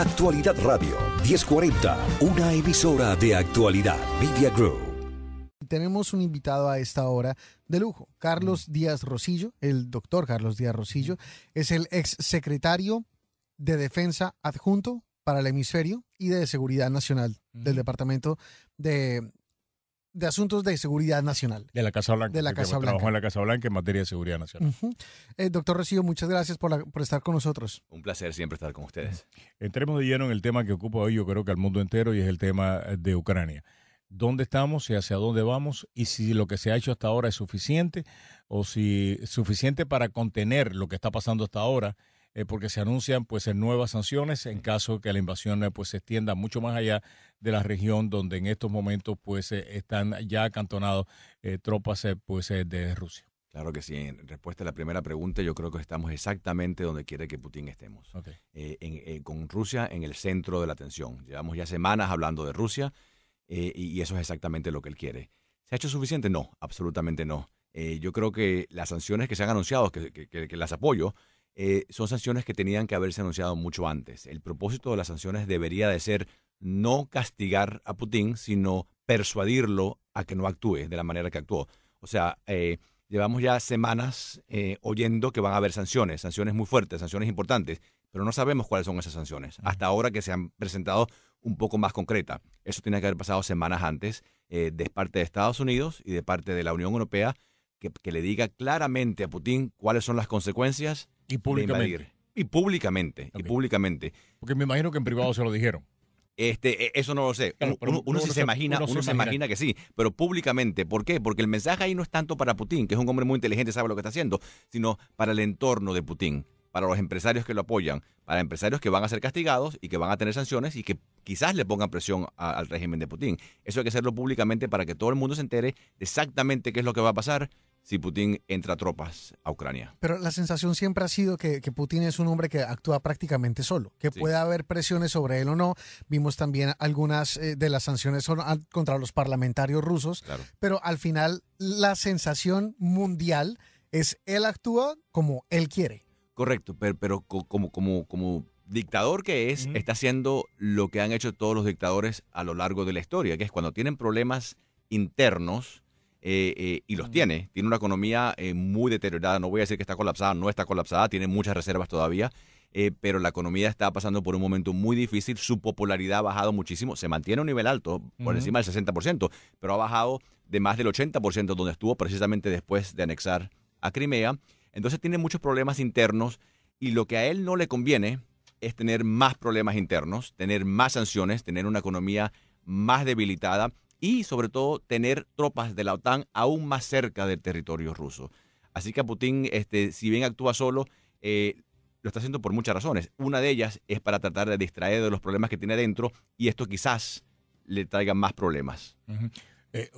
Actualidad Radio 1040, una emisora de actualidad Media Group. Tenemos un invitado a esta hora de lujo, Carlos Díaz Rosillo, el doctor Carlos Díaz Rosillo, es el ex secretario de Defensa adjunto para el hemisferio y de Seguridad Nacional del Departamento de de Asuntos de Seguridad Nacional. De la Casa Blanca. De la Casa Blanca. en la Casa Blanca en materia de seguridad nacional. Eh, doctor Rocío, muchas gracias por, por, estar con nosotros. Un placer siempre estar con ustedes. Entremos de lleno en el tema que ocupa hoy, yo creo que al mundo entero, y es el tema de Ucrania. ¿Dónde estamos y hacia dónde vamos? Y si lo que se ha hecho hasta ahora es suficiente, o si es suficiente para contener lo que está pasando hasta ahora eh, porque se anuncian pues nuevas sanciones en caso que la invasión eh, pues se extienda mucho más allá de la región donde en estos momentos pues eh, están ya acantonados tropas pues de Rusia. Claro que sí. En respuesta a la primera pregunta, yo creo que estamos exactamente donde quiere que Putin estemos. con Rusia en el centro de la atención. Llevamos ya semanas hablando de Rusia y, eso es exactamente lo que él quiere. ¿Se ha hecho suficiente? No, absolutamente no. yo creo que las sanciones que se han anunciado, que las apoyo, eh, son sanciones que tenían que haberse anunciado mucho antes. El propósito de las sanciones debería de ser no castigar a Putin, sino persuadirlo a que no actúe de la manera que actuó. O sea, eh, llevamos ya semanas eh, oyendo que van a haber sanciones, sanciones muy fuertes, sanciones importantes, pero no sabemos cuáles son esas sanciones. Hasta ahora que se han presentado un poco más concreta. Eso tiene que haber pasado semanas antes de parte de Estados Unidos y de parte de la Unión Europea, que, que le diga claramente a Putin cuáles son las consecuencias y públicamente. Y públicamente, y públicamente. Porque me imagino que en privado se lo dijeron. Este, e, eso no lo sé. uno, se, imagina, uno, se, imagina. que sí, pero públicamente. ¿Por qué? Porque el mensaje ahí no es tanto para Putin, que es un hombre muy inteligente, sabe lo que está haciendo, sino para el entorno de Putin, para los empresarios que lo apoyan, para empresarios que van a ser castigados y que van a tener sanciones y que quizás le pongan presión al régimen de Putin. Eso hay que hacerlo públicamente para que todo el mundo se entere exactamente qué es lo que va a pasar si Putin entra tropas a Ucrania. Pero la sensación siempre ha sido que, Putin es un hombre que actúa prácticamente solo, que puede haber presiones sobre él o no. Vimos también algunas eh, de las sanciones ah, contra los parlamentarios rusos, pero al final la sensación mundial es él actúa como él quiere. Correcto, pero, como, dictador que es, está haciendo lo que han hecho todos los dictadores a lo largo de la historia, que es cuando tienen problemas internos, eh, eh, y los tiene. Tiene una economía eh, muy deteriorada. No voy a decir que está colapsada, no está colapsada, tiene muchas reservas todavía, pero la economía está pasando por un momento muy difícil. Su popularidad ha bajado muchísimo. Se mantiene a un nivel alto, por encima del 60%, pero ha bajado de más del 80% donde estuvo precisamente después de anexar a Crimea. Entonces tiene muchos problemas internos y lo que a él no le conviene es tener más problemas internos, tener más sanciones, tener una economía más debilitada y sobre todo tener tropas de la OTAN aún más cerca del territorio ruso. Así que Putin, este, si bien actúa solo, eh, lo está haciendo por muchas razones. Una de ellas es para tratar de distraer de los problemas que tiene dentro y esto quizás le traiga más problemas. Eh,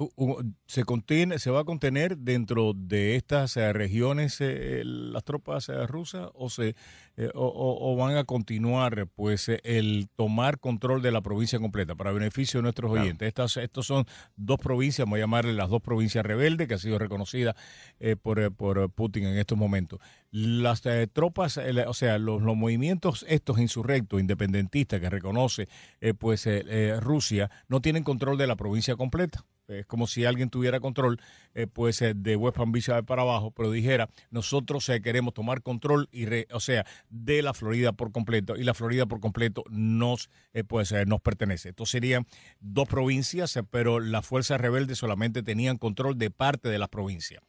se, contiene, ¿Se va a contener dentro de estas eh, regiones eh, las tropas rusas o, se, o, van a continuar pues el tomar control de la provincia completa para beneficio de nuestros oyentes? Estas estos son dos provincias, vamos a llamarle las dos provincias rebeldes que han sido reconocidas por, por Putin en estos momentos las eh, tropas, eh, o sea, los, movimientos estos insurrectos, independentistas que reconoce eh, pues Rusia, no tienen control de la provincia completa. Es como si alguien tuviera control pues de West Palm Beach para abajo, pero dijera, nosotros queremos tomar control, y o sea, de la Florida por completo, y la Florida por completo nos, pues, nos pertenece. Esto serían dos provincias, pero las fuerzas rebeldes solamente tenían control de parte de la provincia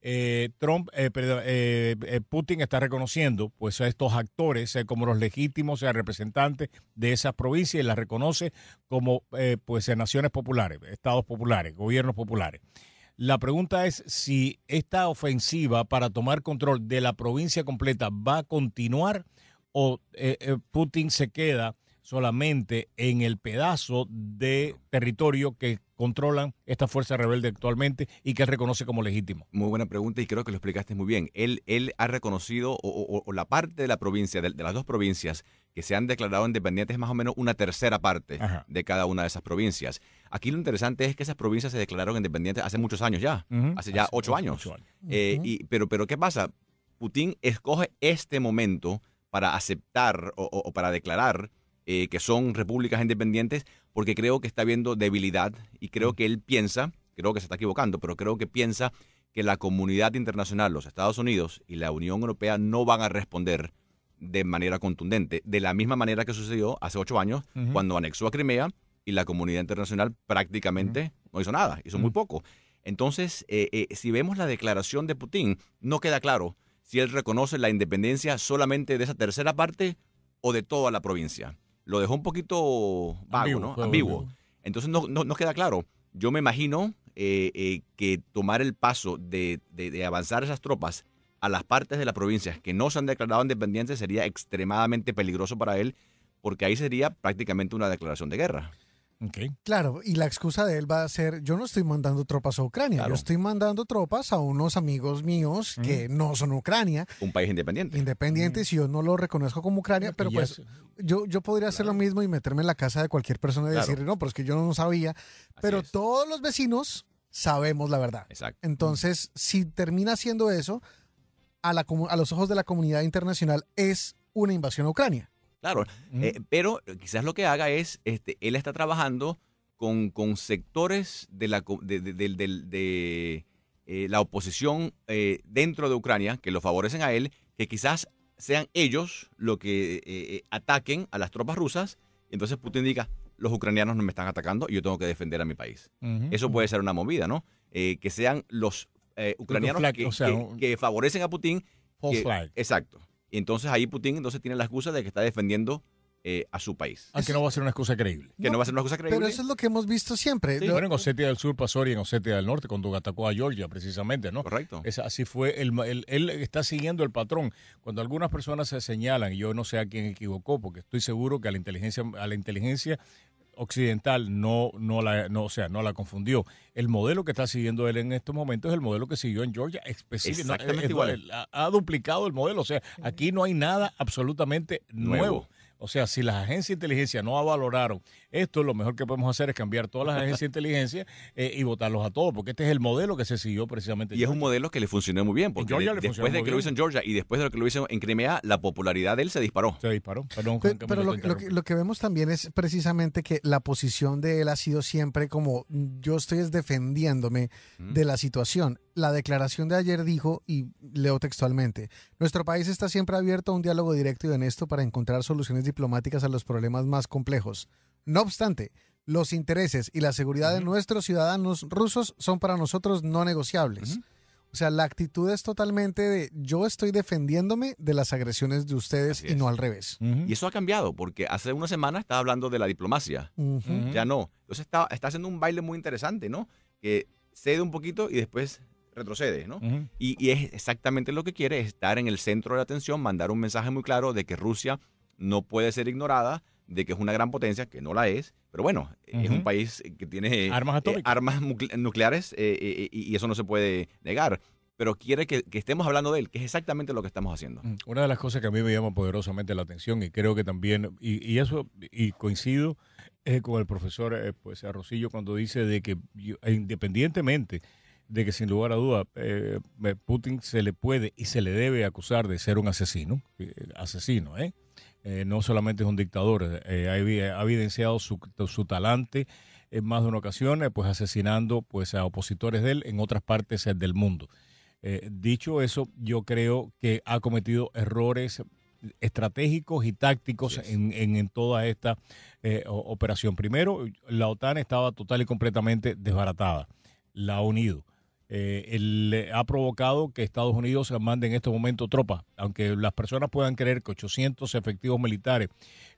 eh, Trump, eh, eh, Putin está reconociendo pues, a estos actores como los legítimos representantes de esas provincias y las reconoce como pues, naciones populares, estados populares, gobiernos populares. La pregunta es si esta ofensiva para tomar control de la provincia completa va a continuar o Putin se queda solamente en el pedazo de territorio que controlan esta fuerza rebelde actualmente y que él reconoce como legítimo? Muy buena pregunta y creo que lo explicaste muy bien. Él, él ha reconocido, o, la parte de la provincia, de, las dos provincias que se han declarado independientes, más o menos una tercera parte de cada una de esas provincias. Aquí lo interesante es que esas provincias se declararon independientes hace muchos años ya, hace ya ocho, años. Eh, pero, pero ¿qué pasa? Putin escoge este momento para aceptar o para declarar eh, que son repúblicas independientes, porque creo que está habiendo debilidad y creo mm. que él piensa, creo que se está equivocando, pero creo que piensa que la comunidad internacional, los Estados Unidos y la Unión Europea no van a responder de manera contundente, de la misma manera que sucedió hace ocho años cuando anexó a Crimea y la comunidad internacional prácticamente no hizo nada, hizo muy mm. poco. Entonces, eh, eh, si vemos la declaración de Putin, no queda claro si él reconoce la independencia solamente de esa tercera parte o de toda la provincia lo dejó un poquito vago, ¿no? ambiguo. Entonces no, queda claro. Yo me imagino eh, eh, que tomar el paso de, avanzar esas tropas a las partes de las provincias que no se han declarado independientes sería extremadamente peligroso para él, porque ahí sería prácticamente una declaración de guerra. Claro, y la excusa de él va a ser, yo no estoy mandando tropas a Ucrania, yo estoy mandando tropas a unos amigos míos que no son Ucrania. Un país independiente. Independiente, y si yo no lo reconozco como Ucrania, pero pues yo, yo podría hacer lo mismo y meterme en la casa de cualquier persona y decir, no, pero es que yo no sabía, pero todos los vecinos sabemos la verdad. Exacto. Entonces, si termina haciendo eso, a, la, a los ojos de la comunidad internacional es una invasión a Ucrania. Eh, pero eh, quizás lo que haga es, este, él está trabajando con, con sectores de la, de, de, eh, la oposición dentro de Ucrania que lo favorecen a él, que quizás sean ellos los que ataquen a las tropas rusas. entonces Putin diga, los ucranianos no me están atacando y yo tengo que defender a mi país. Eso puede ser una movida, ¿no? que sean los ucranianos que, favorecen a Putin Exacto. Y entonces ahí Putin entonces tiene la excusa de que está defendiendo eh, a su país. Aunque ah, no va a ser una excusa creíble. Que no, va a ser una excusa creíble. Pero eso es lo que hemos visto siempre. Bueno, en Osetia del Sur pasó y en Osetia del Norte cuando atacó a Georgia, precisamente, ¿no? Correcto. así fue. el, él está siguiendo el patrón. Cuando algunas personas se señalan, y yo no sé a quién equivocó, porque estoy seguro que a la inteligencia, a la inteligencia occidental no, no, la, no, o sea, no la confundió. El modelo que está siguiendo él en estos momentos es el modelo que siguió en Georgia. Exactamente igual. Ha, duplicado el modelo. O sea, aquí no hay nada absolutamente nuevo. O sea, si las agencias de inteligencia no avaloraron esto, lo mejor que podemos hacer es cambiar todas las agencias de inteligencia eh, y votarlos a todos, porque este es el modelo que se siguió precisamente. Y es un modelo que le funcionó muy bien, porque después de que lo hizo en Georgia y después de lo que lo hizo en Crimea, la popularidad de él se disparó. Se disparó. pero, lo, que, lo, que, vemos también es precisamente que la posición de él ha sido siempre como yo estoy defendiéndome de la situación la declaración de ayer dijo, y leo textualmente, nuestro país está siempre abierto a un diálogo directo y honesto para encontrar soluciones diplomáticas a los problemas más complejos. No obstante, los intereses y la seguridad de nuestros ciudadanos rusos son para nosotros no negociables. O sea, la actitud es totalmente de yo estoy defendiéndome de las agresiones de ustedes y no al revés. Y eso ha cambiado, porque hace una semana estaba hablando de la diplomacia. Ya no. Entonces está, está haciendo un baile muy interesante, ¿no? Que cede un poquito y después retrocede, ¿no? y, es exactamente lo que quiere, estar en el centro de la atención, mandar un mensaje muy claro de que Rusia no puede ser ignorada, de que es una gran potencia, que no la es, pero bueno, es un país que tiene eh, armas, eh, nucleares eh, y eso no se puede negar pero quiere que, estemos hablando de él, que es exactamente lo que estamos haciendo. Mm, una de las cosas que a mí me llama poderosamente la atención y creo que también, y, eso, y coincido con el profesor pues, Arrosillo cuando dice de que independientemente de que sin lugar a duda eh, eh, Putin se le puede y se le debe acusar de ser un asesino, eh, asesino, ¿eh? no solamente es un dictador, ha, evidenciado su, talante en más de una ocasión, pues asesinando pues, a opositores de él en otras partes del mundo. dicho eso, yo creo que ha cometido errores estratégicos y tácticos en, en, toda esta operación. Primero, la OTAN estaba total y completamente desbaratada la ha unido. Eh, eh, ha provocado que Estados Unidos mande en este momento tropas, aunque las personas puedan creer que 800 efectivos militares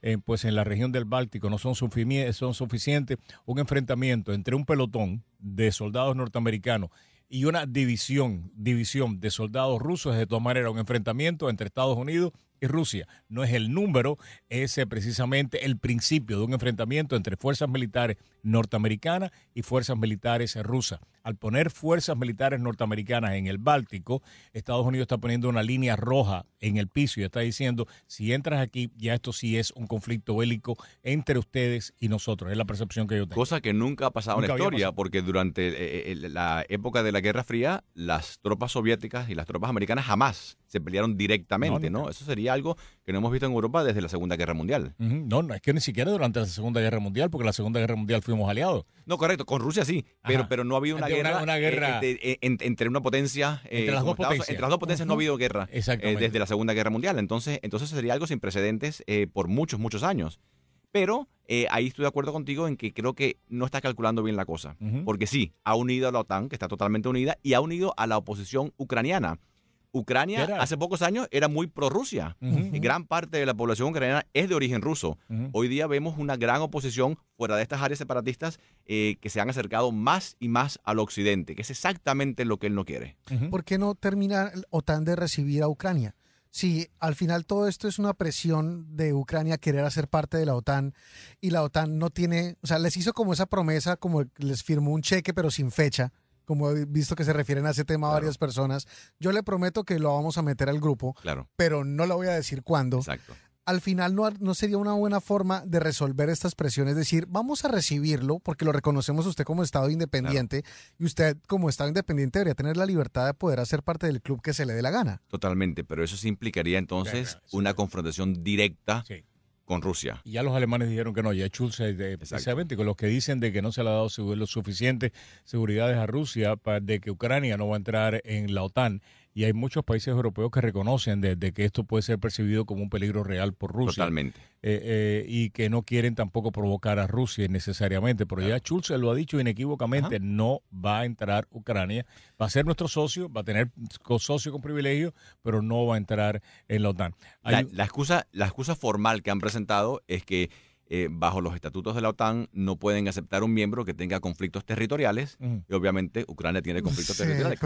eh, pues en la región del Báltico no son, son suficientes, un enfrentamiento entre un pelotón de soldados norteamericanos y una división, división de soldados rusos es de todas maneras un enfrentamiento entre Estados Unidos y Rusia. No es el número, es eh, precisamente el principio de un enfrentamiento entre fuerzas militares norteamericanas y fuerzas militares rusas. Al poner fuerzas militares norteamericanas en el Báltico, Estados Unidos está poniendo una línea roja en el piso y está diciendo, si entras aquí, ya esto sí es un conflicto bélico entre ustedes y nosotros. Es la percepción que yo tengo. Cosa que nunca ha pasado en la historia, porque durante eh, eh, la época de la Guerra Fría, las tropas soviéticas y las tropas americanas jamás se pelearon directamente, ¿no? Eso sería algo que no hemos visto en Europa desde la Segunda Guerra Mundial. No, no es que ni siquiera durante la Segunda Guerra Mundial, porque la Segunda Guerra Mundial fuimos aliados. No, correcto, con Rusia sí, pero, pero no ha habido una guerra, eh, guerra... Eh, eh, entre una potencia... entre, las dos potencias. entre las dos potencias no ha habido guerra desde la Segunda Guerra Mundial. Entonces, entonces sería algo sin precedentes por muchos, muchos años. Pero ahí estoy de acuerdo contigo en que creo que no estás calculando bien la cosa. Porque sí, ha unido a la OTAN, que está totalmente unida, y ha unido a la oposición ucraniana. Ucrania hace pocos años era muy pro Rusia, y gran parte de la población ucraniana es de origen ruso. Hoy día vemos una gran oposición fuera de estas áreas separatistas eh, que se han acercado más y más al occidente, que es exactamente lo que él no quiere. ¿Por qué no termina OTAN de recibir a Ucrania? Si al final todo esto es una presión de Ucrania querer hacer parte de la OTAN y la OTAN no tiene, o sea, les hizo como esa promesa, como les firmó un cheque pero sin fecha como he visto que se refieren a ese tema varias personas. Yo le prometo que lo vamos a meter al grupo, claro. pero no lo voy a decir cuándo. Exacto. Al final no, no sería una buena forma de resolver estas presiones, decir, vamos a recibirlo porque lo reconocemos usted como Estado independiente y usted como Estado independiente debería tener la libertad de poder hacer parte del club que se le dé la gana. Totalmente, pero eso sí implicaría entonces una confrontación directa sí con Rusia. ya los alemanes dijeron que no, ya Chulsa, precisamente con los que dicen de que no se le ha dado lo suficiente seguridades a Rusia para de que Ucrania no va a entrar en la OTAN y hay muchos países europeos que reconocen desde de que esto puede ser percibido como un peligro real por Rusia. Totalmente. Eh, eh, y que no quieren tampoco provocar a Rusia necesariamente. Pero ya Schulz lo ha dicho inequívocamente, no va a entrar Ucrania. Va a ser nuestro socio, va a tener socio con privilegio, pero no va a entrar en la OTAN. excusa, la excusa formal que han presentado es que eh, bajo los estatutos de la OTAN no pueden aceptar un miembro que tenga conflictos territoriales y obviamente Ucrania tiene conflictos territoriales.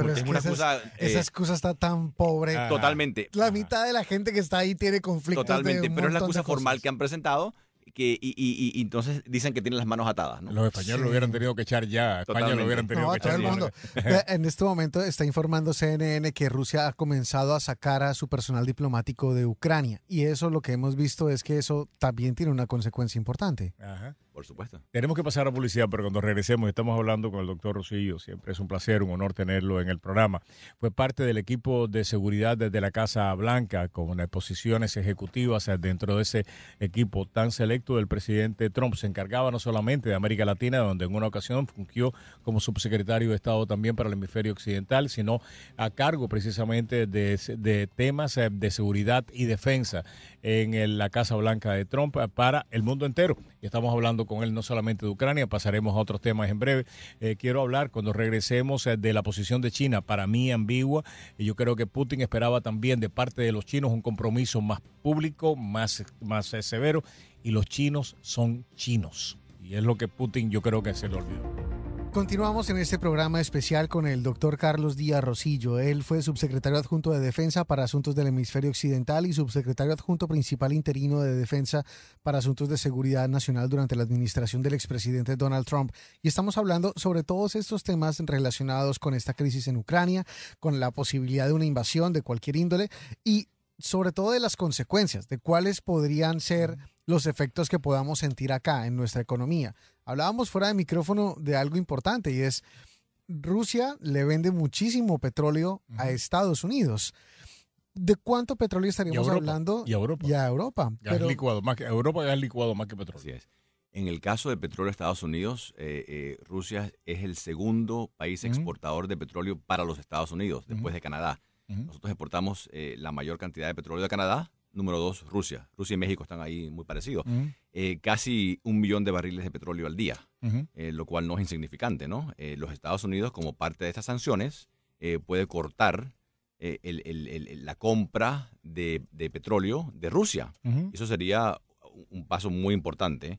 esa, excusa está tan pobre. Totalmente. La mitad de la gente que está ahí tiene conflictos. Totalmente, pero es la excusa formal que han presentado que, y, entonces dicen que tienen las manos atadas. ¿no? Los españoles lo hubieran tenido que echar ya. España lo hubieran tenido que echar. En este momento está informando CNN que Rusia ha comenzado a sacar a su personal diplomático de Ucrania. Y eso lo que hemos visto es que eso también tiene una consecuencia importante. Ajá. Por supuesto. Tenemos que pasar a publicidad, pero cuando regresemos estamos hablando con el doctor Rosillo. Siempre es un placer, un honor tenerlo en el programa. Fue parte del equipo de seguridad desde la Casa Blanca, con posiciones ejecutivas dentro de ese equipo tan selecto del presidente Trump. Se encargaba no solamente de América Latina, donde en una ocasión fungió como subsecretario de Estado también para el hemisferio occidental, sino a cargo precisamente de, de temas eh, de seguridad y defensa en la Casa Blanca de Trump eh, para el mundo entero. Y estamos hablando con él no solamente de Ucrania, pasaremos a otros temas en breve. Eh, quiero hablar cuando regresemos eh, de la posición de China, para mí ambigua, y yo creo que Putin esperaba también de parte de los chinos un compromiso más público, más, más eh, severo, y los chinos son chinos. Y es lo que Putin yo creo que se le olvidó. Continuamos en este programa especial con el doctor Carlos Díaz Rosillo. Él fue subsecretario adjunto de Defensa para Asuntos del Hemisferio Occidental y subsecretario adjunto principal interino de Defensa para Asuntos de Seguridad Nacional durante la administración del expresidente Donald Trump. Y estamos hablando sobre todos estos temas relacionados con esta crisis en Ucrania, con la posibilidad de una invasión de cualquier índole y sobre todo de las consecuencias, de cuáles podrían ser los efectos que podamos sentir acá en nuestra economía. Hablábamos fuera de micrófono de algo importante y es Rusia le vende muchísimo petróleo a Estados Unidos. ¿De cuánto petróleo estaríamos hablando? Y a Europa. Y a Europa. Europa ya licuado más que petróleo. En el caso de petróleo a Estados Unidos, eh, eh, Rusia es el segundo país exportador de petróleo para los Estados Unidos, después de Canadá. Nosotros exportamos eh, la mayor cantidad de petróleo de Canadá, número dos, Rusia. Rusia y México están ahí muy parecidos. Eh, casi un millón de barriles de petróleo al día, eh, lo cual no es insignificante, ¿no? Eh, los Estados Unidos, como parte de estas sanciones, puede cortar la compra de, petróleo de Rusia. Eso sería un paso muy importante.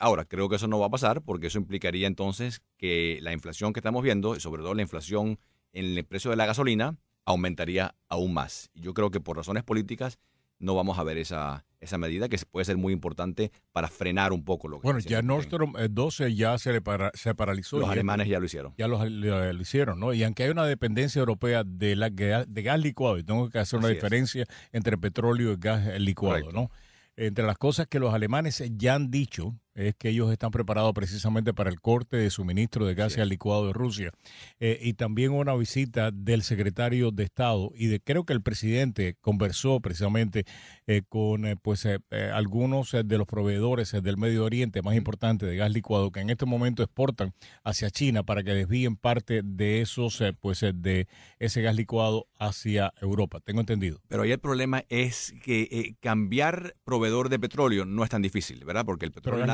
ahora, creo que eso no va a pasar porque eso implicaría entonces que la inflación que estamos viendo, y sobre todo la inflación en el precio de la gasolina, aumentaría aún más. Yo creo que por razones políticas no vamos a ver esa, esa medida que puede ser muy importante para frenar un poco lo que Bueno, ya Nordstrom 12 eh, ya se, le para, se paralizó. Los alemanes ya lo hicieron. Ya los, lo, hicieron, ¿no? Y aunque hay una dependencia europea de, de gas licuado, y tengo que hacer una diferencia entre petróleo y gas licuado, ¿no? Entre las cosas que los alemanes ya han dicho es que ellos están preparados precisamente para el corte de suministro de gases al licuado de Rusia. Eh, y también una visita del secretario de Estado y de, creo que el presidente conversó precisamente eh, con eh, pues algunos de los proveedores del Medio Oriente más importantes de gas licuado que en este momento exportan hacia China para que desvíen parte de esos pues de ese gas licuado hacia Europa. Tengo entendido. Pero ahí el problema es que cambiar proveedor de petróleo no es tan difícil, ¿verdad? Porque el petróleo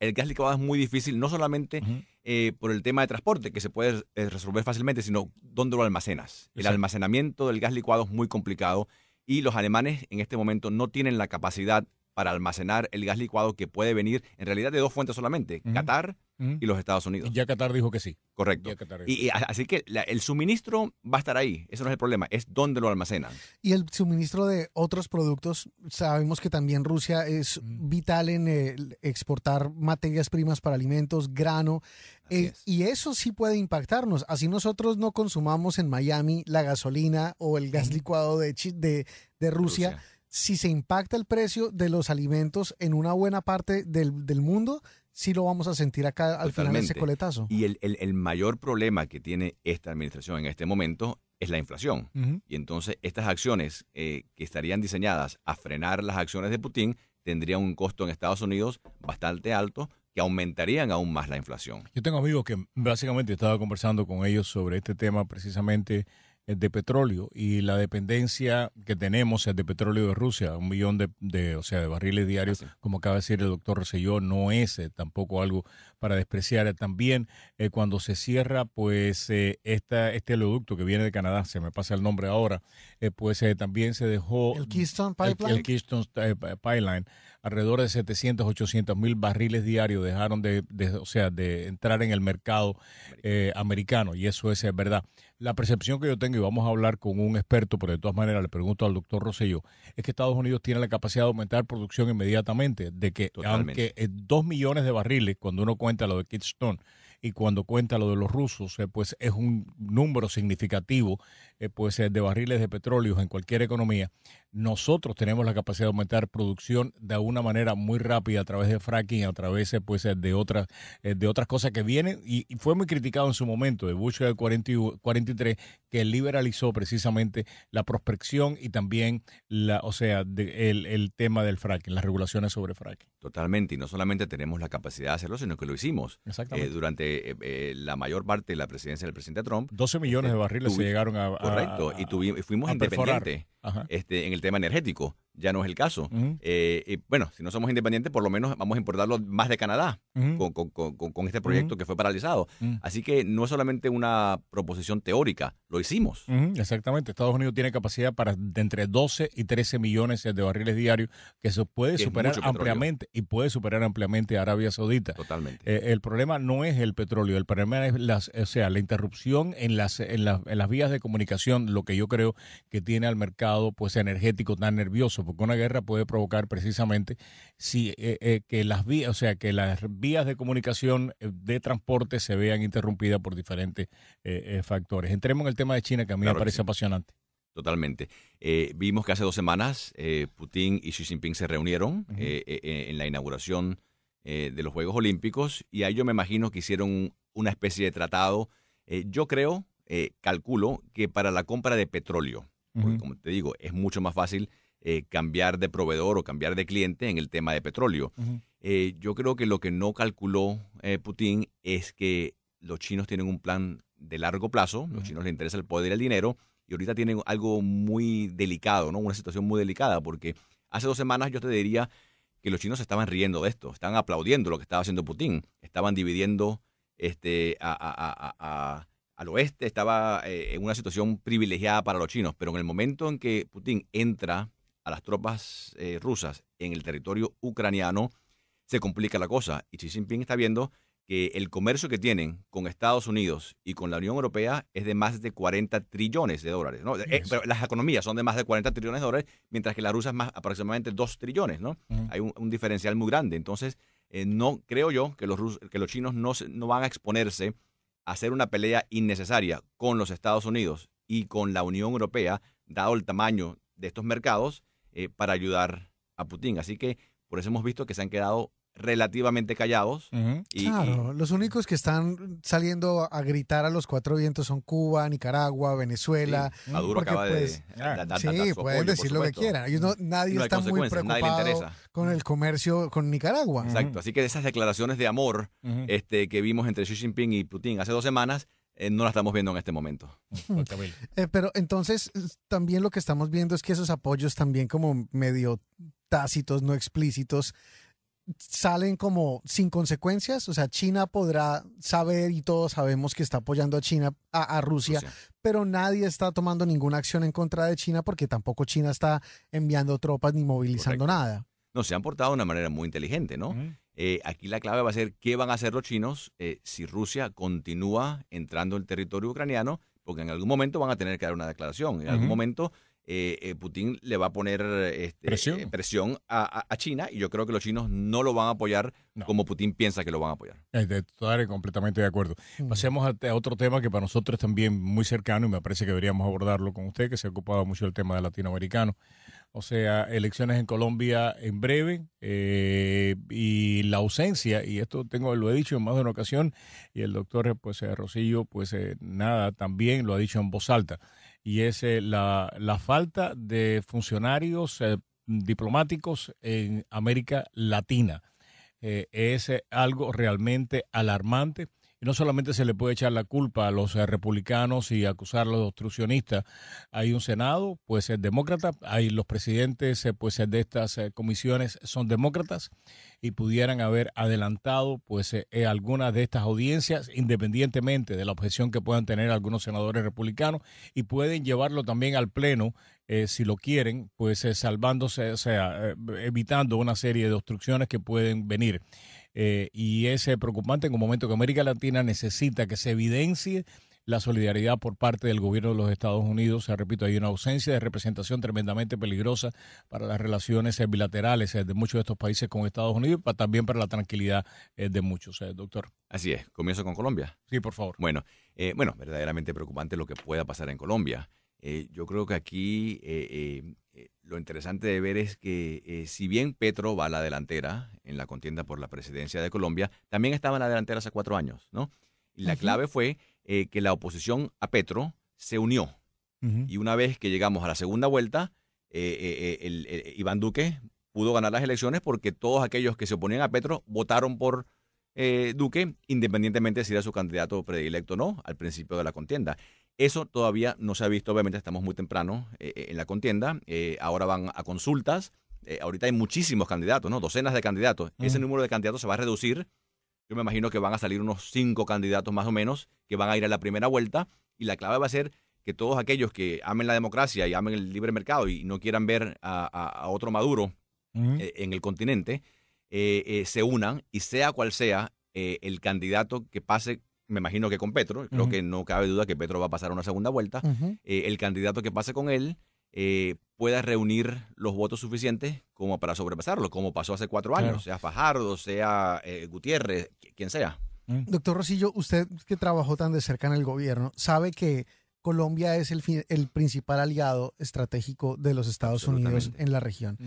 el gas licuado es muy difícil, no solamente eh, por el tema de transporte, que se puede eh, resolver fácilmente, sino dónde lo almacenas. El almacenamiento del gas licuado es muy complicado y los alemanes en este momento no tienen la capacidad para almacenar el gas licuado que puede venir en realidad de dos fuentes solamente, Qatar y los Estados Unidos. Y ya Qatar dijo que sí. Correcto. Y, así que el suministro va a estar ahí, eso no es el problema, es dónde lo almacenan. Y el suministro de otros productos, sabemos que también Rusia es vital en eh, exportar materias primas para alimentos, grano, eh, y eso sí puede impactarnos. Así nosotros no consumamos en Miami la gasolina o el gas licuado de, de, Rusia. Si se impacta el precio de los alimentos en una buena parte del, del mundo, sí lo vamos a sentir acá al final de ese coletazo. Y el, mayor problema que tiene esta administración en este momento es la inflación. Y entonces estas acciones eh, que estarían diseñadas a frenar las acciones de Putin tendrían un costo en Estados Unidos bastante alto que aumentarían aún más la inflación. Yo tengo amigos que básicamente estaba conversando con ellos sobre este tema precisamente eh, de petróleo y la dependencia que tenemos es de petróleo de Rusia, un millón de, de o sea, de barriles diarios, como acaba de decir el doctor Rosselló, no es eh, tampoco algo para despreciar. Eh, también eh, cuando se cierra, pues eh, esta, este oleoducto que viene de Canadá, se me pasa el nombre ahora, pues también se dejó... El Keystone Pipeline. Alrededor de 700, 800 mil barriles diarios dejaron de, o sea, de entrar en el mercado americano. Y eso es verdad. La percepción que yo tengo, y vamos a hablar con un experto, pero de todas maneras le pregunto al doctor Rosselló, es que Estados Unidos tiene la capacidad de aumentar producción inmediatamente, de que aunque dos millones de barriles, cuando uno cuenta cuenta lo de Kidstone y cuando cuenta lo de los rusos, eh, pues es un número significativo eh, pues, eh, de barriles de petróleo en cualquier economía nosotros tenemos la capacidad de aumentar producción de una manera muy rápida a través de fracking, a través eh, pues, eh, de, otras, eh, de otras cosas que vienen. Y, fue muy criticado en su momento de Bush del 43, que liberalizó precisamente la prospección y también la, o sea, el, tema del fracking, las regulaciones sobre fracking. Totalmente, y no solamente tenemos la capacidad de hacerlo, sino que lo hicimos. durante la mayor parte de la presidencia del presidente Trump. 12 millones de barriles este, se llegaron a... Correcto, y, tuvimos, fuimos independientes. Este, en el tema energético. Ya no es el caso. Eh, bueno, si no somos independientes, por lo menos vamos a importarlo más de Canadá con, este proyecto que fue paralizado. Así que no es solamente una proposición teórica, lo hicimos. Exactamente. Estados Unidos tiene capacidad para de entre 12 y 13 millones de barriles diarios, que se puede superar ampliamente y puede superar ampliamente Arabia Saudita. Totalmente. Eh, el problema no es el petróleo, el problema es las, o sea, la interrupción en las, en, las, en las vías de comunicación, lo que yo creo que tiene al mercado pues energético tan nervioso, porque una guerra puede provocar precisamente si, eh, eh, que las vías, o sea, que las vías de comunicación eh, de transporte se vean interrumpidas por diferentes factores. Entremos en el tema de China, que a mí me parece apasionante. Totalmente. vimos que hace dos semanas Putin y Xi Jinping se reunieron en la inauguración de los Juegos Olímpicos y ahí yo me imagino que hicieron una especie de tratado. yo creo, calculo, que para la compra de petróleo, como te digo, es mucho más fácil eh, cambiar de proveedor o cambiar de cliente en el tema de petróleo. Eh, yo creo que lo que no calculó eh, Putin es que los chinos tienen un plan de largo plazo, los chinos les interesa el poder y el dinero, y ahorita tienen algo muy delicado, ¿no? Una situación muy delicada, porque hace dos semanas yo te diría que los chinos estaban riendo de esto, estaban aplaudiendo lo que estaba haciendo Putin, estaban dividiendo este, a al oeste estaba eh, en una situación privilegiada para los chinos, pero en el momento en que Putin entra a las tropas eh, rusas en el territorio ucraniano, se complica la cosa. Y Xi Jinping está viendo que el comercio que tienen con Estados Unidos y con la Unión Europea es de más de 40 trillones de dólares. Eh, pero las economías son de más de 40 trillones de dólares, mientras que la rusa es más aproximadamente 2 trillones. ¿no? Mm. Hay un, diferencial muy grande. Entonces, no creo yo que los, chinos no, no van a exponerse hacer una pelea innecesaria con los Estados Unidos y con la Unión Europea, dado el tamaño de estos mercados, eh, para ayudar a Putin. Así que por eso hemos visto que se han quedado relativamente callados. y, claro, los únicos que están saliendo a gritar a los cuatro vientos son Cuba, Nicaragua, Venezuela. Maduro acaba de, pues, sí, pueden decir lo que quieran. nadie está muy preocupado con el comercio con Nicaragua. Exacto, así que esas declaraciones de amor este, que vimos entre Xi Jinping y Putin hace dos semanas, eh, no las estamos viendo en este momento. Eh, pero entonces también lo que estamos viendo es que esos apoyos también como medio tácitos, no explícitos, salen como sin consecuencias, o sea, China podrá saber y todos sabemos que está apoyando a China, a, Rusia, pero nadie está tomando ninguna acción en contra de China porque tampoco China está enviando tropas ni movilizando nada. No, se han portado de una manera muy inteligente, ¿no? Eh, aquí la clave va a ser qué van a hacer los chinos eh, si Rusia continúa entrando en el territorio ucraniano, porque en algún momento van a tener que dar una declaración, en algún momento eh, eh, Putin le va a poner este, eh, presión, a, China y yo creo que los chinos no lo van a apoyar como Putin piensa que lo van a apoyar. Estoy completamente de acuerdo. Mm. Pasemos a, otro tema que para nosotros es también muy cercano y me parece que deberíamos abordarlo con usted, que se ha ocupado mucho el tema de latinoamericano. O sea, elecciones en Colombia en breve y la ausencia, y esto tengo lo he dicho en más de una ocasión, y el doctor pues, Rosillo, pues nada, también lo ha dicho en voz alta y es eh, la, falta de funcionarios eh, diplomáticos en América Latina. Eh, es algo realmente alarmante no solamente se le puede echar la culpa a los eh, republicanos y acusarlos de obstruccionistas. Hay un Senado, pues es demócrata, hay los presidentes pues, de estas eh, comisiones son demócratas y pudieran haber adelantado pues algunas de estas audiencias independientemente de la objeción que puedan tener algunos senadores republicanos y pueden llevarlo también al Pleno si lo quieren, pues salvándose, o sea, evitando una serie de obstrucciones que pueden venir. Eh, y es eh, preocupante en un momento que América Latina necesita que se evidencie la solidaridad por parte del gobierno de los Estados Unidos. Se repito, hay una ausencia de representación tremendamente peligrosa para las relaciones eh, bilaterales de muchos de estos países con Estados Unidos, pero también para la tranquilidad de muchos, doctor. Así es. Comienzo con Colombia. Sí, por favor. Bueno, bueno, verdaderamente preocupante lo que pueda pasar en Colombia. yo creo que aquí eh, eh, lo interesante de ver es que eh, si bien Petro va a la delantera en la contienda por la presidencia de Colombia, también estaba en la delantera hace cuatro años, ¿no? Y la clave fue eh, que la oposición a Petro se unió. Y una vez que llegamos a la segunda vuelta, Iván Duque pudo ganar las elecciones porque todos aquellos que se oponían a Petro votaron por Duque, independientemente de si era su candidato predilecto o no al principio de la contienda. Eso todavía no se ha visto, obviamente estamos muy temprano eh, eh, en la contienda. Eh, ahora van a consultas. ahorita hay muchísimos candidatos, ¿no? Docenas de candidatos. Ese mm. número de candidatos se va a reducir. Yo me imagino que van a salir unos cinco candidatos más o menos que van a ir a la primera vuelta. Y la clave va a ser que todos aquellos que amen la democracia y amen el libre mercado y no quieran ver a, otro Maduro mm. en el continente, se unan y sea cual sea el candidato que pase me imagino que con Petro, creo que no cabe duda que Petro va a pasar una segunda vuelta, eh, el candidato que pase con él eh, pueda reunir los votos suficientes como para sobrepasarlo, como pasó hace cuatro años, sea Fajardo, sea eh, Gutiérrez, quien sea. Mm. Doctor Rosillo, usted que trabajó tan de cerca en el gobierno, sabe que Colombia es el, el principal aliado estratégico de los Estados Unidos en la región.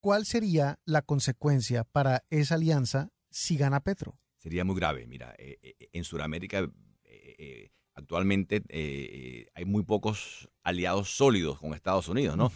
¿Cuál sería la consecuencia para esa alianza si gana Petro? sería muy grave. Mira, eh, eh, eh, en Sudamérica actualmente hay muy pocos aliados sólidos con Estados Unidos, ¿no?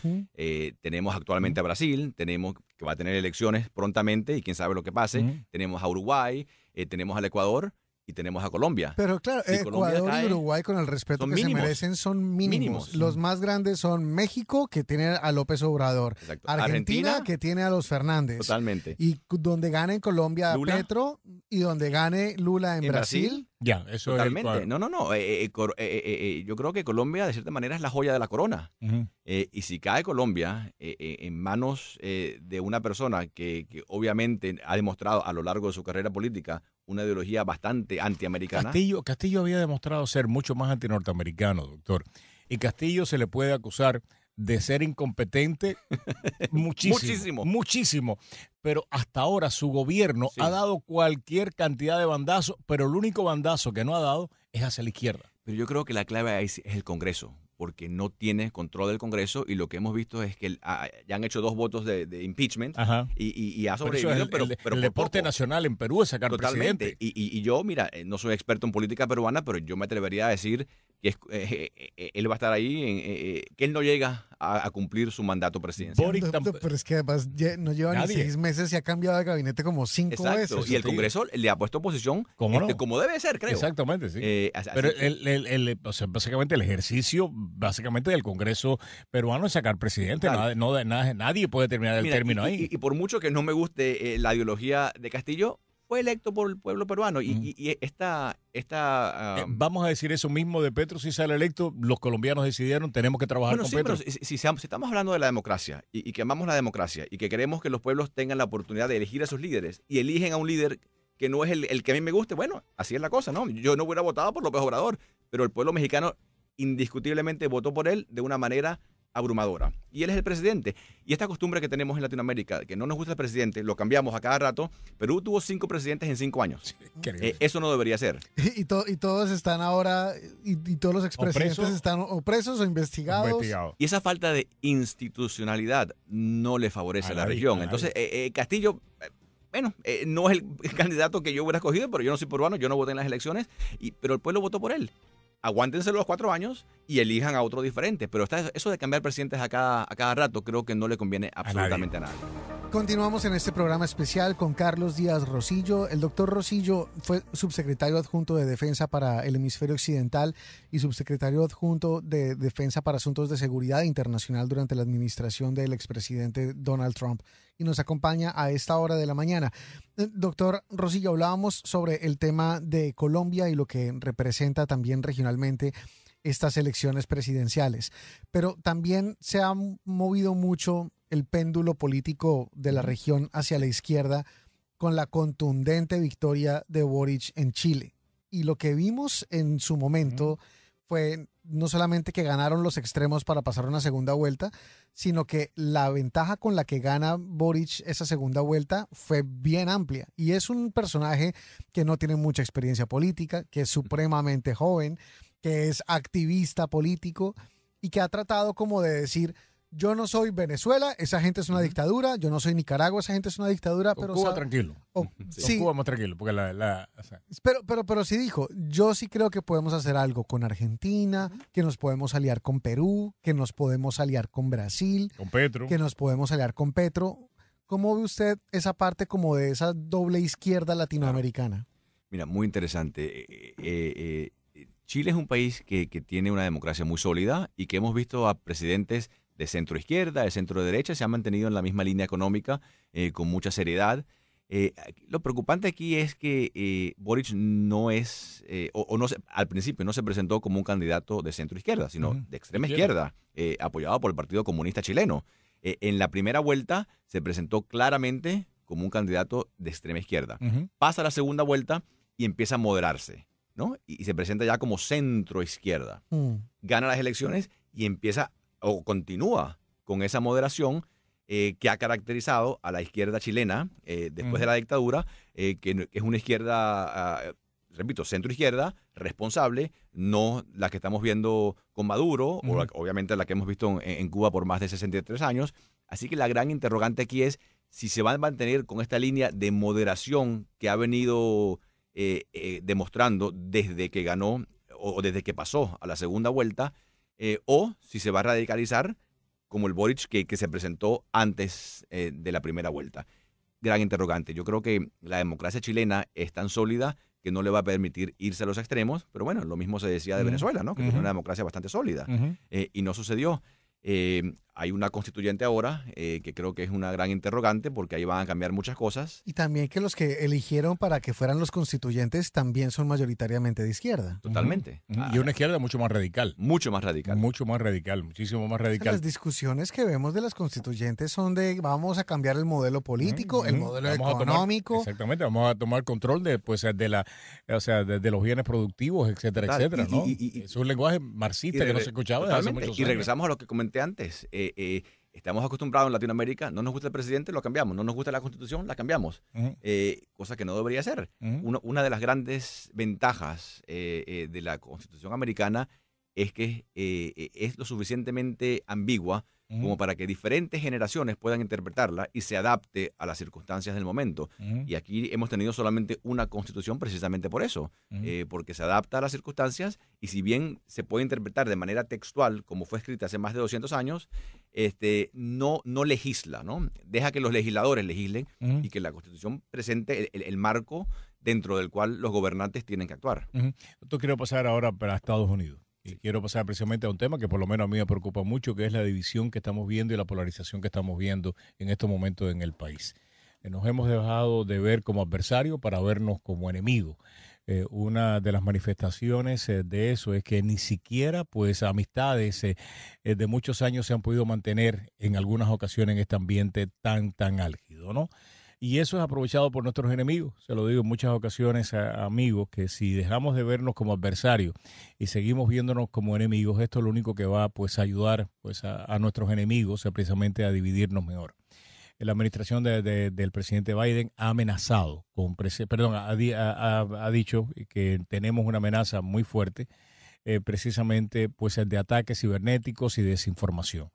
tenemos actualmente a Brasil, tenemos que va a tener elecciones prontamente y quién sabe lo que pase. Tenemos a Uruguay, tenemos al Ecuador y tenemos a Colombia. Pero claro, Ecuador y Uruguay, con el respeto que se merecen, son mínimos. Los más grandes son México, que tiene a López Obrador. Argentina, Argentina, que tiene a los Fernández. Totalmente. Y donde gane Colombia Petro y donde gane Lula en, Brasil? Ya, eso Totalmente. no, no, no. Eh, eh, eh, yo creo que Colombia, de cierta manera, es la joya de la corona. y si cae Colombia en manos de una persona que obviamente ha demostrado a lo largo de su carrera política una ideología bastante antiamericana. Castillo, Castillo había demostrado ser mucho más anti-norteamericano, doctor. Y Castillo se le puede acusar de ser incompetente muchísimo, muchísimo. Muchísimo. Pero hasta ahora su gobierno ha dado cualquier cantidad de bandazos, pero el único bandazo que no ha dado es hacia la izquierda. Pero yo creo que la clave es el Congreso porque no tiene control del Congreso y lo que hemos visto es que ya han hecho dos votos de, impeachment y, ha sobrevivido. Pero, el, deporte nacional en Perú es sacar Totalmente. Y, y, yo, mira, eh, no soy experto en política peruana, pero yo me atrevería a decir eh, eh, eh, él va a estar ahí, en, que él no llega a, cumplir su mandato presidencial. Pero es que además no lleva ni seis meses y ha cambiado de gabinete como cinco Exacto. Y el Congreso le ha puesto oposición este, como debe ser, creo. Exactamente, sí. pero básicamente el ejercicio básicamente del Congreso peruano es sacar presidente. nadie puede terminar el término ahí. y, por mucho que no me guste la ideología de Castillo, electo por el pueblo peruano. Y, esta... Eh, um, vamos a decir eso mismo de Petro, si sale electo, los colombianos decidieron, tenemos que trabajar con Petro. si, estamos hablando de la democracia y, y, que amamos la democracia y que queremos que los pueblos tengan la oportunidad de elegir a sus líderes y eligen a un líder que no es el, el que a mí me guste, bueno, así es la cosa, ¿no? Yo no hubiera votado por López Obrador, pero el pueblo mexicano indiscutiblemente votó por él de una manera abrumadora. Y él es el presidente. Y esta costumbre que tenemos en Latinoamérica, que no nos gusta el presidente, lo cambiamos a cada rato. Perú tuvo cinco presidentes en cinco años. Eh, eso no debería ser. Y, todos están ahora, y, todos los expresidentes están están presos o investigados. Y esa falta de institucionalidad no le favorece a, la, región. Entonces, eh, eh, Castillo bueno, no es el candidato que yo hubiera escogido, pero yo no soy peruano, yo no voté en las elecciones, pero el pueblo votó por él aguántense los cuatro años y elijan a otro diferente. Pero está, eso de cambiar presidentes a cada, a cada rato creo que no le conviene absolutamente a A nadie. Continuamos en este programa especial con Carlos Díaz Rosillo. El doctor Rosillo fue subsecretario adjunto de Defensa para el Hemisferio Occidental y subsecretario adjunto de Defensa para Asuntos de Seguridad Internacional durante la administración del expresidente Donald Trump y nos acompaña a esta hora de la mañana. Eh, doctor Rosillo, hablábamos sobre el tema de Colombia y lo que representa también regionalmente estas elecciones presidenciales, pero también se ha movido mucho el péndulo político de la región hacia la izquierda con la contundente victoria de Boric en Chile. Y lo que vimos en su momento fue no solamente que ganaron los extremos para pasar una segunda vuelta, sino que la ventaja con la que gana Boric esa segunda vuelta fue bien amplia. Y es un personaje que no tiene mucha experiencia política, que es supremamente joven, que es activista político y que ha tratado como de decir, yo no soy Venezuela, esa gente es una dictadura. Yo no soy Nicaragua, esa gente es una dictadura. pero Cuba tranquilo. O, sí. Cuba más tranquilo, porque la, pero, pero, pero sí dijo, yo sí creo que podemos hacer algo con Argentina, que nos podemos aliar con Perú, que nos podemos aliar con Brasil, con Petro, que nos podemos aliar con Petro. ¿Cómo ve usted esa parte como de esa doble izquierda latinoamericana? Mira, muy interesante. Eh, eh, eh, Chile es un país que tiene una democracia muy sólida y que hemos visto a presidentes de centro izquierda, de centro derecha, se ha mantenido en la misma línea económica eh, con mucha seriedad. Eh, lo preocupante aquí es que eh, Boric no es, o, no al principio no se presentó como un candidato de centro izquierda, sino de extrema izquierda, apoyado por el Partido Comunista Chileno. en la primera vuelta se presentó claramente como un candidato de extrema izquierda. Pasa la segunda vuelta y empieza a moderarse, ¿no? Y, se presenta ya como centro izquierda. Mm. Gana las elecciones y empieza o continúa con esa moderación eh, que ha caracterizado a la izquierda chilena eh, después de la dictadura, eh, que es una izquierda, ah, repito, centro izquierda, responsable, no la que estamos viendo con Maduro, o obviamente la que hemos visto en, Cuba por más de 63 años. Así que la gran interrogante aquí es si se van a mantener con esta línea de moderación que ha venido demostrando desde que ganó o desde que pasó a la segunda vuelta eh, o si se va a radicalizar como el Boric que, se presentó antes eh, de la primera vuelta. Gran interrogante. Yo creo que la democracia chilena es tan sólida que no le va a permitir irse a los extremos, pero bueno, lo mismo se decía de Venezuela, ¿no? que es una democracia bastante sólida, eh, y no sucedió. Hay una constituyente ahora eh, que creo que es una gran interrogante porque ahí van a cambiar muchas cosas. Y también que los que eligieron para que fueran los constituyentes también son mayoritariamente de izquierda. Totalmente. Ah, y una izquierda mucho más radical. Mucho más radical. Mucho más radical, muchísimo más radical. las discusiones que vemos de las constituyentes son de vamos a cambiar el modelo político, el modelo económico. exactamente, vamos a tomar control de, pues, de, la, o sea, de, los bienes productivos, etcétera, etcétera. ¿no? es un lenguaje marxista que no se escuchaba desde hace muchos años. Y regresamos a lo que comenté antes. Eh, eh, estamos acostumbrados en Latinoamérica, no nos gusta el presidente, lo cambiamos, no nos gusta la constitución, la cambiamos, eh, cosa que no debería ser. una de las grandes ventajas de la constitución americana es que es lo suficientemente ambigua como para que diferentes generaciones puedan interpretarla y se adapte a las circunstancias del momento. Y aquí hemos tenido solamente una constitución precisamente por eso, eh, porque se adapta a las circunstancias y si bien se puede interpretar de manera textual, como fue escrita hace más de 200 años, este, no, no legisla, ¿no? Deja que los legisladores legislen y que la constitución presente el, marco dentro del cual los gobernantes tienen que actuar. Esto quiero pasar ahora para Estados Unidos quiero pasar precisamente a un tema que por lo menos a mí me preocupa mucho, que es la división que estamos viendo y la polarización que estamos viendo en estos momentos en el país. Eh, nos hemos dejado de ver como adversarios para vernos como enemigos. Eh, una de las manifestaciones eh, de eso es que ni siquiera pues amistades de muchos años se han podido mantener en algunas ocasiones en este ambiente tan tan álgido, ¿no? Y eso es aprovechado por nuestros enemigos. Se lo digo en muchas ocasiones amigos, que si dejamos de vernos como adversarios y seguimos viéndonos como enemigos, esto es lo único que va pues, a ayudar pues, a, nuestros enemigos, eh, precisamente a dividirnos mejor la administración del presidente Biden ha amenazado, con perdón, ha, dicho que tenemos una amenaza muy fuerte, eh, precisamente pues de ataques cibernéticos y desinformación.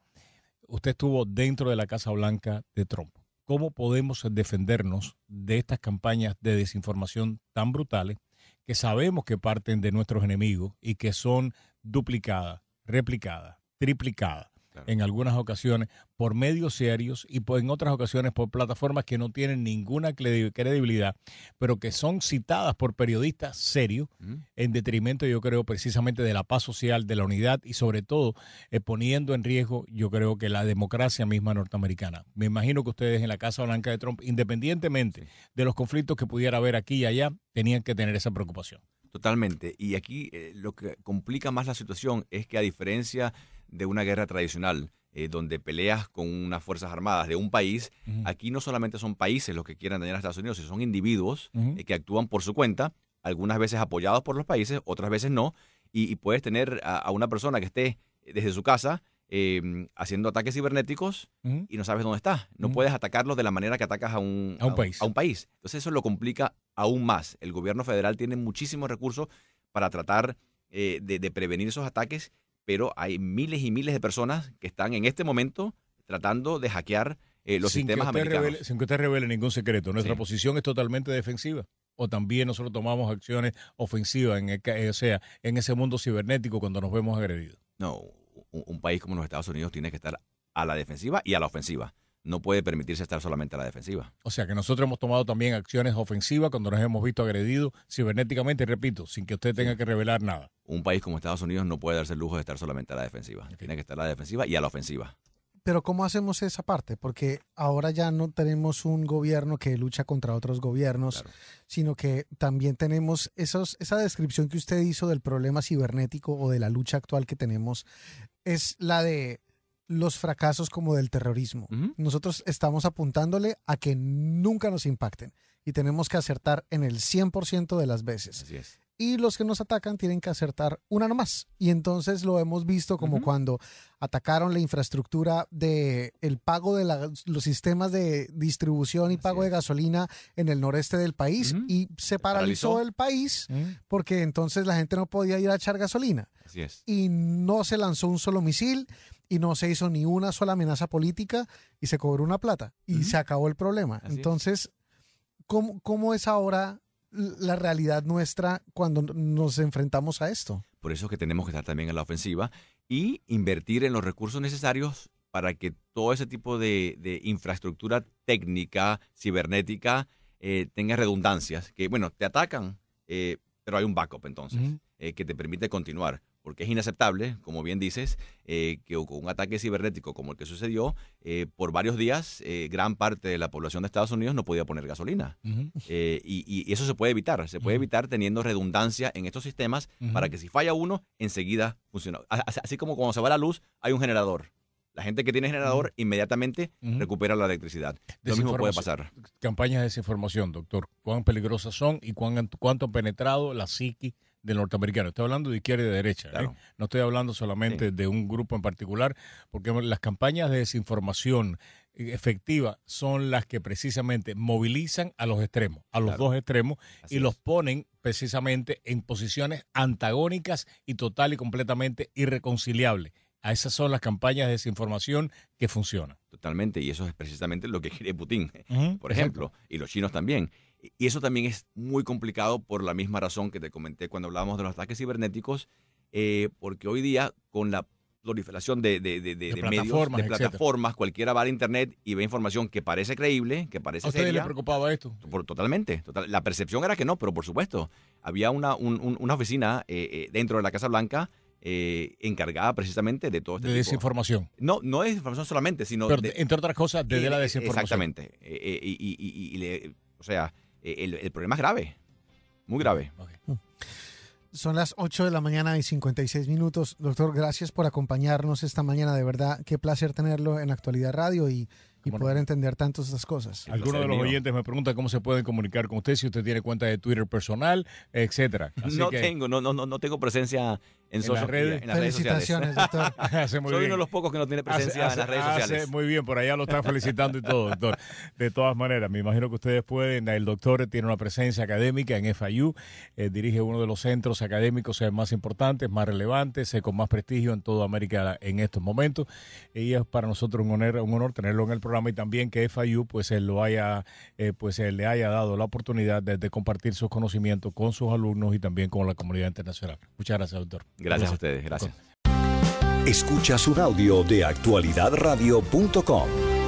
Usted estuvo dentro de la Casa Blanca de Trump cómo podemos defendernos de estas campañas de desinformación tan brutales que sabemos que parten de nuestros enemigos y que son duplicadas, replicadas, triplicadas en algunas ocasiones por medios serios y en otras ocasiones por plataformas que no tienen ninguna credibilidad, pero que son citadas por periodistas serios mm. en detrimento, yo creo, precisamente de la paz social, de la unidad y sobre todo eh, poniendo en riesgo, yo creo que la democracia misma norteamericana. Me imagino que ustedes en la Casa Blanca de Trump, independientemente de los conflictos que pudiera haber aquí y allá, tenían que tener esa preocupación. Totalmente. Y aquí eh, lo que complica más la situación es que a diferencia de una guerra tradicional, eh, donde peleas con unas fuerzas armadas de un país, aquí no solamente son países los que quieran dañar a Estados Unidos, son individuos eh, que actúan por su cuenta, algunas veces apoyados por los países, otras veces no, y, puedes tener a, una persona que esté desde su casa. Em, haciendo ataques cibernéticos y no sabes dónde está. No puedes atacarlos de la manera que atacas a un, país. a un país. Entonces eso lo complica aún más. El gobierno federal tiene muchísimos recursos para tratar eh, de, prevenir esos ataques pero hay miles y miles de personas que están en este momento tratando de hackear eh, los sistemas americanos. sin que usted revele ningún secreto, nuestra posición es totalmente defensiva. O también nosotros tomamos acciones ofensivas, en eh, ese mundo cibernético cuando nos vemos agredidos. No, un país como los Estados Unidos tiene que estar a la defensiva y a la ofensiva no puede permitirse estar solamente a la defensiva. O sea que nosotros hemos tomado también acciones ofensivas cuando nos hemos visto agredidos cibernéticamente, repito, sin que usted tenga que revelar nada. Un país como Estados Unidos no puede darse el lujo de estar solamente a la defensiva. Tiene que estar a la defensiva y a la ofensiva. Pero ¿cómo hacemos esa parte? Porque ahora ya no tenemos un gobierno que lucha contra otros gobiernos, sino que también tenemos esa descripción que usted hizo del problema cibernético o de la lucha actual que tenemos, es la de los fracasos como del terrorismo. Nosotros estamos apuntándole a que nunca nos impacten y tenemos que acertar en el 100% de las veces. Así es y los que nos atacan tienen que acertar una nomás. Y entonces lo hemos visto como cuando atacaron la infraestructura de el pago de los sistemas de distribución y pago de gasolina en el noreste del país y se paralizó, el país porque entonces la gente no podía ir a echar gasolina. Y no se lanzó un solo misil y no se hizo ni una sola amenaza política y se cobró una plata y se acabó el problema. entonces, ¿cómo, ¿cómo es ahora la realidad nuestra cuando nos enfrentamos a esto. Por eso es que tenemos que estar también en la ofensiva y invertir en los recursos necesarios para que todo ese tipo de, infraestructura técnica, cibernética, eh, tenga redundancias. Que bueno, te atacan, eh, pero hay un backup entonces, eh, que te permite continuar porque es inaceptable, como bien dices, eh, que un ataque cibernético como el que sucedió, eh, por varios días eh, gran parte de la población de Estados Unidos no podía poner gasolina. y, eso se puede evitar, se puede evitar teniendo redundancia en estos sistemas para que si falla uno, enseguida funciona. Así, como cuando se va la luz, hay un generador. La gente que tiene generador inmediatamente recupera la electricidad. Lo mismo puede pasar. Campañas de desinformación, doctor. ¿Cuán peligrosas son y cuán, cuánto han penetrado la psiqui? del norteamericano. Estoy hablando de izquierda y de derecha. ¿eh? No estoy hablando solamente de un grupo en particular, porque las campañas de desinformación eh, efectiva son las que precisamente movilizan a los extremos, a los dos extremos, y los ponen precisamente en posiciones antagónicas y total y completamente irreconciliables. A esas son las campañas de desinformación que funcionan. Totalmente, y eso es precisamente lo que quiere Putin, eh, por ejemplo, y los chinos también. Y eso también es muy complicado por la misma razón que te comenté cuando hablábamos de los ataques cibernéticos, eh, porque hoy día con la proliferación de, de, de, de, plataformas, medios, de plataformas, cualquiera va a internet y ve información que parece creíble, que parece ¿A usted le preocupaba esto? Por, totalmente. Total, la percepción era que no, pero por supuesto, había una, oficina eh, eh, dentro de la Casa Blanca encargada precisamente de todo este de desinformación. No, no es desinformación solamente, sino... entre otras cosas, de, la desinformación. Exactamente. y, o sea, eh, el, problema es grave, muy grave. Mm. Son las 8 de la mañana y 56 minutos. Doctor, gracias por acompañarnos esta mañana. De verdad, qué placer tenerlo en Actualidad Radio y, poder entender tantas estas cosas. Algunos de los oyentes me pregunta cómo se pueden comunicar con usted, si usted tiene cuenta de Twitter personal, etcétera. no tengo, no, no, no tengo presencia en, las redes. En las Felicitaciones, redes sociales. doctor. muy Soy uno de los pocos que no tiene presencia en las redes sociales. muy bien, por allá lo están felicitando y todo, doctor. De todas maneras, me imagino que ustedes pueden. El doctor tiene una presencia académica en FIU, eh, dirige uno de los centros académicos más importantes, más relevantes, con más prestigio en toda América en estos momentos. Y es para nosotros un honor, un honor tenerlo en el programa y también que FIU pues, él lo haya, eh, pues, le haya dado la oportunidad de compartir sus conocimientos con sus alumnos y también con la comunidad internacional. Muchas gracias, doctor. Gracias, a ustedes, gracias. Escucha un audio de actualidadradio.com.